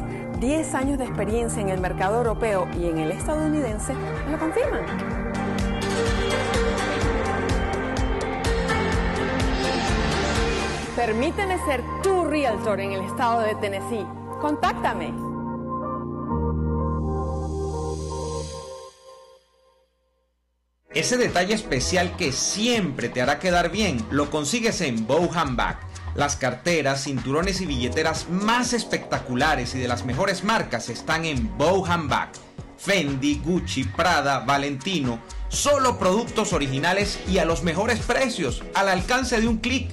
10 años de experiencia en el mercado europeo y en el estadounidense lo confirman. Permíteme ser tu realtor en el estado de Tennessee. Contáctame Ese detalle especial que siempre te hará quedar bien lo consigues en Bohan Bag. Las carteras, cinturones y billeteras más espectaculares y de las mejores marcas están en Bohan Bag. Fendi, Gucci, Prada, Valentino, solo productos originales y a los mejores precios, al alcance de un clic.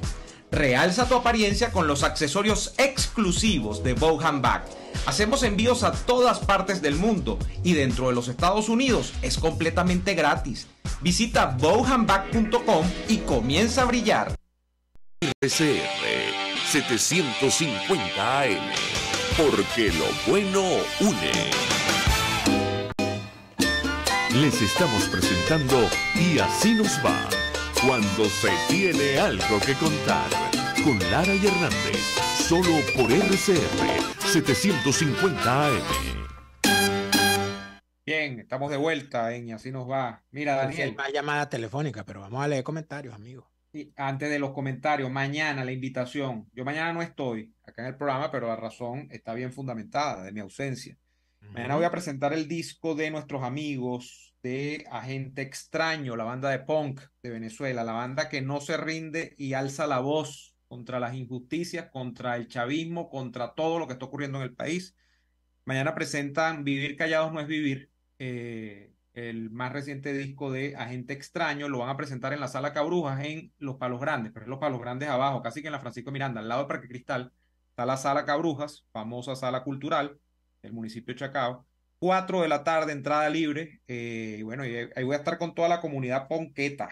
Realza tu apariencia con los accesorios exclusivos de Bohan Back Hacemos envíos a todas partes del mundo y dentro de los Estados Unidos es completamente gratis. Visita bowhandbag.com y comienza a brillar. RCR 750 AM, porque lo bueno une. Les estamos presentando Y así nos va cuando se tiene algo que contar. Con Lara y Hernández, solo por RCR 750 AM. Bien, estamos de vuelta en así nos va. Mira, Daniel. Hay más llamada telefónica, pero vamos a leer comentarios, amigos. antes de los comentarios, mañana la invitación. Yo mañana no estoy acá en el programa, pero la razón está bien fundamentada de mi ausencia. Mañana voy a presentar el disco de nuestros amigos de Agente Extraño, la banda de punk de Venezuela, la banda que no se rinde y alza la voz contra las injusticias, contra el chavismo, contra todo lo que está ocurriendo en el país. Mañana presentan Vivir Callados no es Vivir, eh, el más reciente disco de Agente Extraño, lo van a presentar en la sala Cabrujas en Los Palos Grandes, pero es Los Palos Grandes abajo, casi que en la Francisco Miranda, al lado de Parque Cristal, está la sala Cabrujas, famosa sala cultural del municipio Chacao 4 de la tarde, entrada libre. Eh, y bueno, ahí voy a estar con toda la comunidad ponqueta.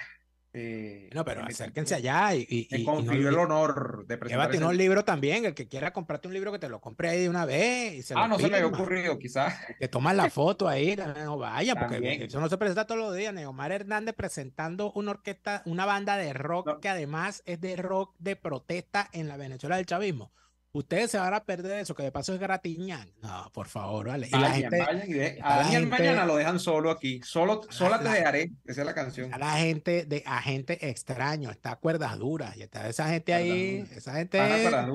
Eh, no, pero acérquense allá y, y, el honor de presentar. Llévate un libro también, el que quiera comprarte un libro que te lo compre ahí de una vez. ah, no se me había ocurrido, quizás. Que tomas la foto ahí, no vaya, porque eso no se presenta todos los días. Neomar Hernández presentando una orquesta, una banda de rock que además es de rock de protesta en la Venezuela del chavismo. Ustedes se van a perder eso, que de paso es gratiñán. No, por favor, vale. Y la gente, mañana lo dejan solo aquí. Solo, ah, sola te dejaré. Esa es la canción. A la gente de agente extraño, está cuerdas duras. Y está esa gente ahí. esa gente. cuerdas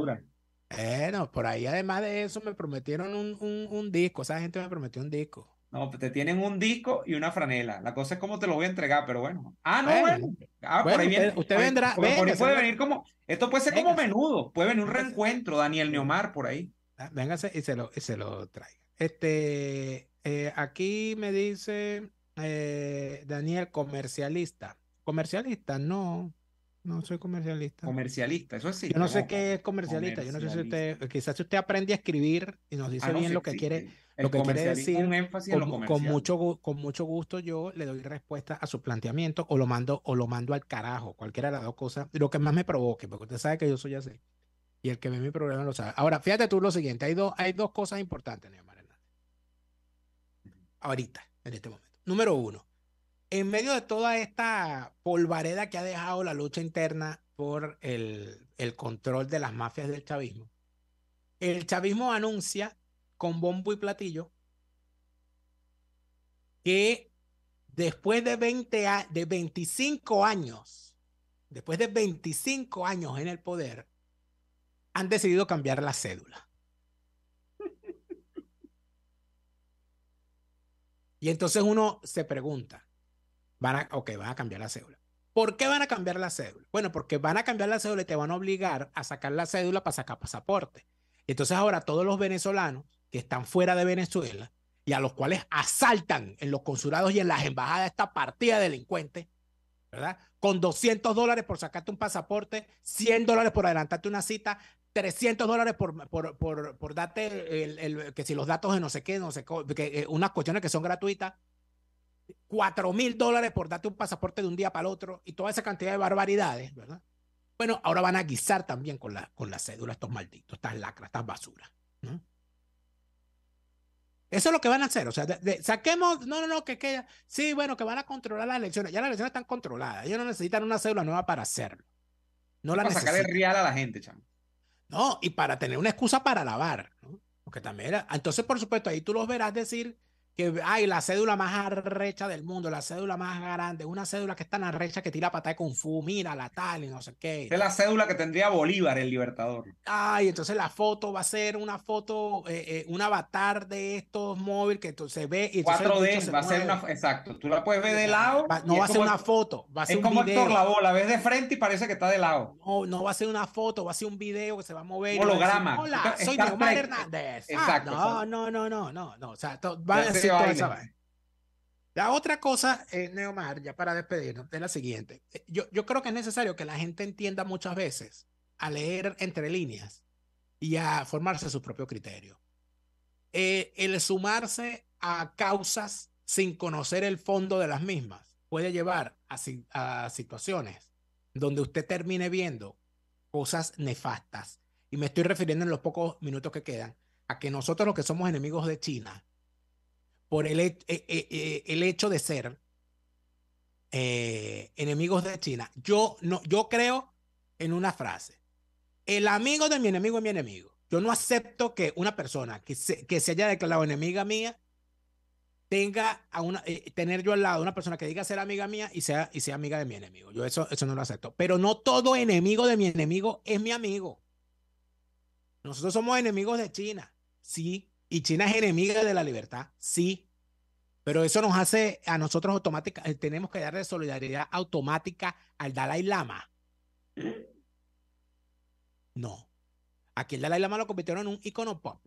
Bueno, por ahí además de eso me prometieron un, un disco. Esa gente me prometió un disco. No, te tienen un disco y una franela. La cosa es cómo te lo voy a entregar, pero bueno. Ah, no, bueno. Ah, por ahí Usted, vendrá. Por, puede venir como. Esto puede ser como menudo. Puede venir un reencuentro, Daniel Neomar, por ahí. Ah, Véngase y se lo, se lo traiga. Este, eh, aquí me dice eh, Daniel, comercialista. Comercialista, no. No soy comercialista. Comercialista, eso sí. Yo no sé qué es comercialista. Yo no sé si usted, quizás si usted aprende a escribir y nos dice ah, bien lo que quiere, lo que decir. con, mucho, con mucho gusto yo le doy respuesta a su planteamiento o lo mando o lo mando al carajo, cualquiera de las dos cosas, lo que más me provoque, porque usted sabe que yo soy así. Y el que ve mi programa lo sabe. Ahora, fíjate tú lo siguiente, hay dos, hay dos cosas importantes, Neomar Ahorita, en este momento. Número uno, en medio de toda esta polvareda que ha dejado la lucha interna por el, control de las mafias del chavismo, el chavismo anuncia con bombo y platillo que después de, 20 de 25 años, después de 25 años en el poder, han decidido cambiar la cédula. Y entonces uno se pregunta, van a, a cambiar la cédula. ¿Por qué van a cambiar la cédula? Bueno, porque van a cambiar la cédula y te van a obligar a sacar la cédula para sacar pasaporte. entonces ahora todos los venezolanos que están fuera de Venezuela y a los cuales asaltan en los consulados y en las embajadas esta partida delincuente, ¿verdad? Con 200 dólares por sacarte un pasaporte, 100 dólares por adelantarte una cita, 300 dólares por, darte el, que si los datos de no sé qué, no sé que, eh, unas cuestiones que son gratuitas. 4 mil dólares por darte un pasaporte de un día para el otro y toda esa cantidad de barbaridades, ¿verdad? Bueno, ahora van a guisar también con la, con la cédula estos malditos, estas lacras, estas basuras. Eso es lo que van a hacer. O sea, saquemos, no, no, no, que, que sí, bueno, que van a controlar las elecciones. Ya las elecciones están controladas. Ellos no necesitan una cédula nueva para hacerlo. No la necesitan. real a la gente, chamo. No, y para tener una excusa para lavar. Porque también era. Entonces, por supuesto, ahí tú los verás decir que hay la cédula más arrecha del mundo, la cédula más grande, una cédula que está tan arrecha que tira patada de Fu, mira la tal y no sé qué. Es la cédula que tendría Bolívar, el libertador. Ay, entonces la foto va a ser una foto, eh, eh, un avatar de estos móviles que se ve. Y 4D, va a ser una, exacto, tú la puedes ver de lado. no va a ser una foto, va a ser Es como por la bola, la ves de frente y parece que está de lado. No, no va a ser una foto, va a ser un video que se va a mover. Holograma. Hola, soy Neomar Hernández. Ah, exacto. no, no, no, no, no, no, o sea, va a ser la otra cosa, eh, Neomar, ya para despedirnos, es la siguiente. Eh, yo, yo creo que es necesario que la gente entienda muchas veces a leer entre líneas y a formarse su propio criterio. Eh, el sumarse a causas sin conocer el fondo de las mismas puede llevar a, a situaciones donde usted termine viendo cosas nefastas. Y me estoy refiriendo en los pocos minutos que quedan a que nosotros los que somos enemigos de China, por el, eh, eh, eh, el hecho de ser enemigos de China. Yo, no, yo creo en una frase. El amigo de mi enemigo es mi enemigo. Yo no acepto que una persona que se, que se haya declarado enemiga mía tenga a una, tener yo al lado una persona que diga ser amiga mía y sea, y sea amiga de mi enemigo. Yo eso, eso no lo acepto. Pero no todo enemigo de mi enemigo es mi amigo. Nosotros somos enemigos de China, sí, y China es enemiga de la libertad, sí, pero eso nos hace a nosotros automática, eh, tenemos que darle solidaridad automática al Dalai Lama. ¿Eh? No. Aquí el Dalai Lama lo convirtieron en un icono pop.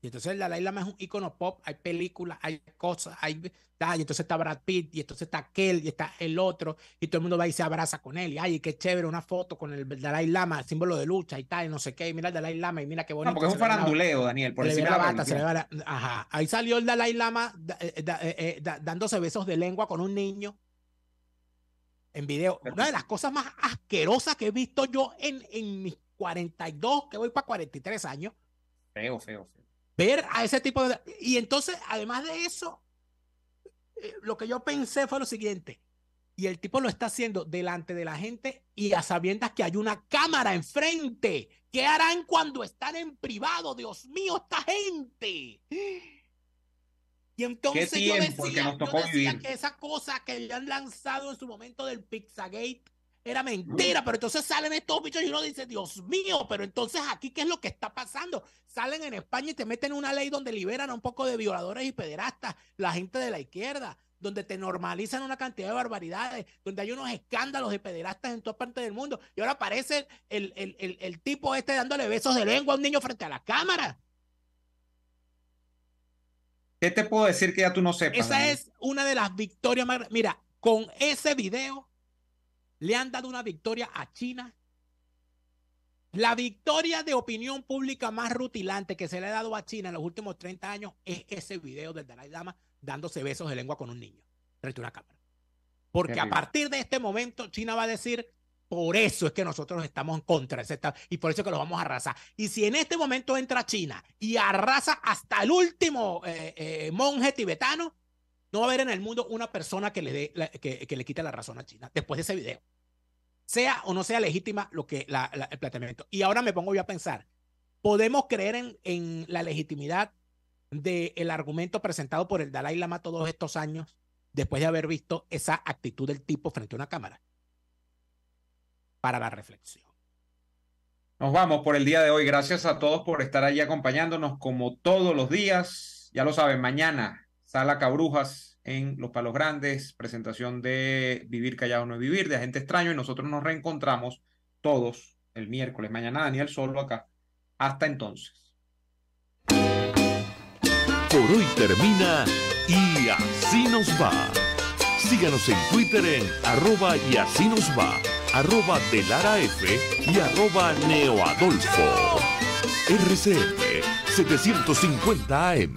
Y entonces el Dalai Lama es un icono pop, hay películas, hay cosas, hay... Ah, y entonces está Brad Pitt, y entonces está aquel, y está el otro, y todo el mundo va y se abraza con él, y ay, qué chévere, una foto con el Dalai Lama, símbolo de lucha y tal, y no sé qué, y mira el Dalai Lama, y mira qué bonito. No, porque es un faranduleo, Daniel, por la Ajá, ahí salió el Dalai Lama eh, eh, eh, dándose besos de lengua con un niño en video. Una de las cosas más asquerosas que he visto yo en, en mis 42, que voy para 43 años. Feo, feo, feo ver a ese tipo de... Y entonces, además de eso, eh, lo que yo pensé fue lo siguiente. Y el tipo lo está haciendo delante de la gente y a sabiendas que hay una cámara enfrente. ¿Qué harán cuando están en privado? Dios mío, esta gente. Y entonces yo decía, que esa cosa que le han lanzado en su momento del Pizzagate era mentira, pero entonces salen estos bichos y uno dice, Dios mío, pero entonces aquí, ¿qué es lo que está pasando? Salen en España y te meten una ley donde liberan a un poco de violadores y pederastas, la gente de la izquierda, donde te normalizan una cantidad de barbaridades, donde hay unos escándalos de pederastas en toda parte del mundo, y ahora aparece el, tipo este dándole besos de lengua a un niño frente a la cámara. ¿Qué te puedo decir que ya tú no sepas? Esa es una de las victorias más... Mira, con ese video le han dado una victoria a China. La victoria de opinión pública más rutilante que se le ha dado a China en los últimos 30 años es ese video del Dalai Lama dándose besos de lengua con un niño frente a una cámara. Porque a partir de este momento China va a decir, por eso es que nosotros estamos en contra y por eso es que los vamos a arrasar. Y si en este momento entra China y arrasa hasta el último eh, eh, monje tibetano, no va a haber en el mundo una persona que le, dé que, le quite la razón a China después de ese video. Sea o no sea legítima lo que el planteamiento. Y ahora me pongo yo a pensar, ¿podemos creer en, la legitimidad del argumento presentado por el Dalai Lama todos estos años después de haber visto esa actitud del tipo frente a una cámara? Para la reflexión. Nos vamos por el día de hoy. Gracias a todos por estar allí acompañándonos como todos los días. Ya lo saben, mañana Sala Cabrujas en Los Palos Grandes, presentación de Vivir Callado No es Vivir, de Agente Extraño, y nosotros nos reencontramos todos el miércoles, mañana Daniel Solo acá. Hasta entonces. Por hoy termina y así nos va. Síganos en Twitter en arroba y así nos va, arroba de y arroba neoadolfo. RCF 750 AM.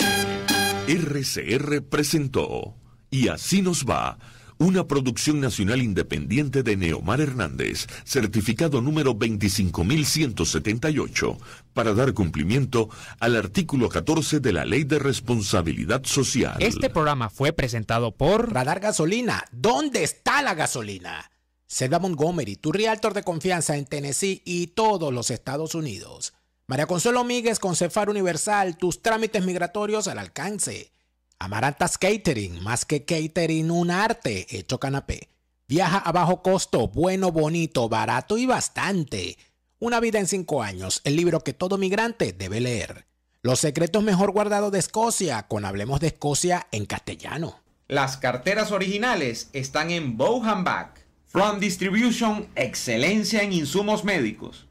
RCR presentó Y así nos va, una producción nacional independiente de Neomar Hernández, certificado número 25178, para dar cumplimiento al artículo 14 de la Ley de Responsabilidad Social. Este programa fue presentado por Radar Gasolina. ¿Dónde está la gasolina? Seda Montgomery, tu realtor de confianza en Tennessee y todos los Estados Unidos. María Consuelo Míguez con Cefar Universal, tus trámites migratorios al alcance. Amarantas Catering, más que catering, un arte hecho canapé. Viaja a bajo costo, bueno, bonito, barato y bastante. Una vida en cinco años, el libro que todo migrante debe leer. Los secretos mejor guardados de Escocia, con Hablemos de Escocia en castellano. Las carteras originales están en Bohan Back. From Distribution, excelencia en insumos médicos.